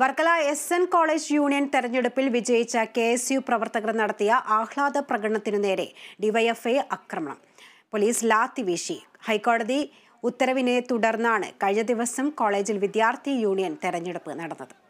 Varkala S N college union തെരഞ്ഞെടുപ്പിൽ വിജയിച്ച K S U പ്രവർത്തകർ നടത്തിയ ആഹ്ലാദ പ്രകടനത്തിനു നേരെ ഡിവൈഎഫ്ഐ ആക്രമണം പോലീസ് ലാത്തി വീശി ഹൈക്കോടതി ഉത്തരവിനെ തുടർന്നാണ് കഴിഞ്ഞ ദിവസം കോളേജിൽ വിദ്യാർത്ഥി യൂണിയൻ തെരഞ്ഞെടുപ്പ് നടന്നത്